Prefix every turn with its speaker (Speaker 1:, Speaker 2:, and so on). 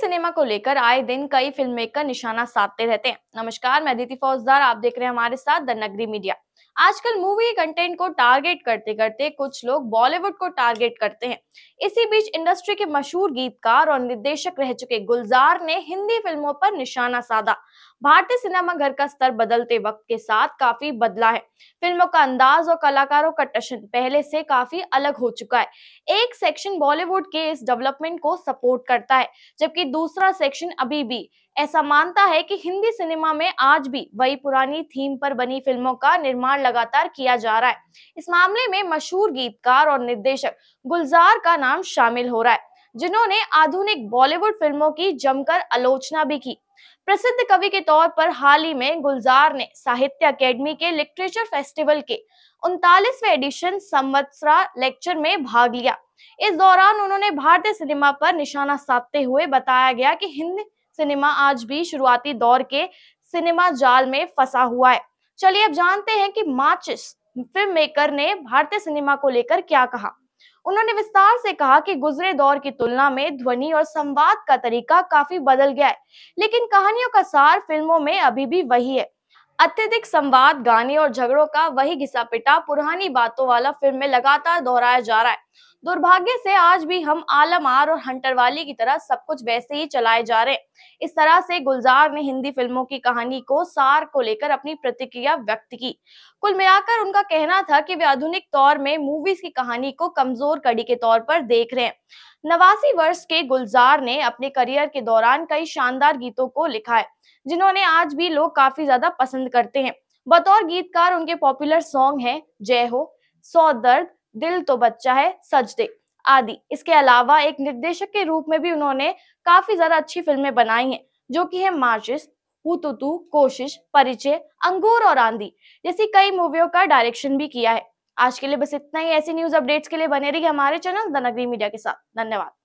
Speaker 1: cinema को लेकर आए दिन कई फिल्म मेकर निशाना साधते रहते हैं नमस्कार मैं अदिति फौजदार आप देख रहे हैं हमारे साथ द नगरी मीडिया आजकल मूवी कंटेंट को टारगेट करते करते कुछ लोग बॉलीवुड को टारगेट करते हैं इसी बीच इंडस्ट्री के मशहूर गीतकार और निर्देशक रह चुके गुलजार ने हिंदी फिल्मों पर निशाना साधा भारतीय सिनेमा घर का स्तर बदलते वक्त के साथ काफी बदला है फिल्मों का अंदाज और कलाकारों का टशन पहले से काफी अलग हो चुका है एक सेक्शन बॉलीवुड के इस डेवलपमेंट को सपोर्ट करता है जबकि दूसरा सेक्शन अभी भी ऐसा मानता है कि हिंदी सिनेमा में आज भी वही पुरानी थीम पर बनी फिल्मों का निर्माण निर्माण लगातार किया जा रहा है इस मामले में मशहूर गीतकार और निर्देशक गुलजार का नाम शामिल हो रहा है जिन्होंने आधुनिक बॉलीवुड फिल्मों की जमकर आलोचना भी की प्रसिद्ध कवि के तौर पर हाल ही में गुलजार ने साहित्य अकेडमी के लिटरेचर फेस्टिवल के उनतालीसवे एडिशन संवत्सरा लेक्चर में भाग लिया इस दौरान उन्होंने भारतीय सिनेमा पर निशाना साधते हुए बताया गया कि हिंदी सिनेमा आज भी शुरुआती दौर के सिनेमा जाल में फंसा हुआ है चलिए अब जानते हैं कि माचिस फिल्म मेकर ने भारतीय सिनेमा को लेकर क्या कहा उन्होंने विस्तार से कहा कि गुजरे दौर की तुलना में ध्वनि और संवाद का तरीका काफी बदल गया है लेकिन कहानियों का सार फिल्मों में अभी भी वही है अत्यधिक संवाद गाने और झगड़ों का वही घिसा पिटा पुरानी बातों वाला फिल्म में लगातार दोहराया जा रहा है दुर्भाग्य से आज भी हम आलम आर और हंटरवाली की तरह सब कुछ वैसे ही चलाए जा रहे इस तरह से गुलजार ने हिंदी फिल्मों की कहानी को सार को लेकर अपनी प्रतिक्रिया व्यक्त की कुल मिलाकर उनका कहना था कि वे आधुनिक दौर में मूवीज की कहानी को कमजोर कड़ी के तौर पर देख रहे हैं नवासी वर्ष के गुलजार ने अपने करियर के दौरान कई शानदार गीतों को लिखा है जिन्होंने आज भी लोग काफी ज्यादा पसंद करते हैं बतौर गीतकार उनके पॉपुलर सॉन्ग हैं जय हो सौ दर्द दिल तो बच्चा है सच दे आदि इसके अलावा एक निर्देशक के रूप में भी उन्होंने काफी ज्यादा अच्छी फिल्में बनाई हैं जो कि है मार्चिस हुतुतु कोशिश परिचय अंगूर और आंधी जैसी कई मूवियों का डायरेक्शन भी किया है आज के लिए बस इतना ही ऐसी न्यूज अपडेट्स के लिए बने रहिए हमारे चैनल द नगरी मीडिया के साथ धन्यवाद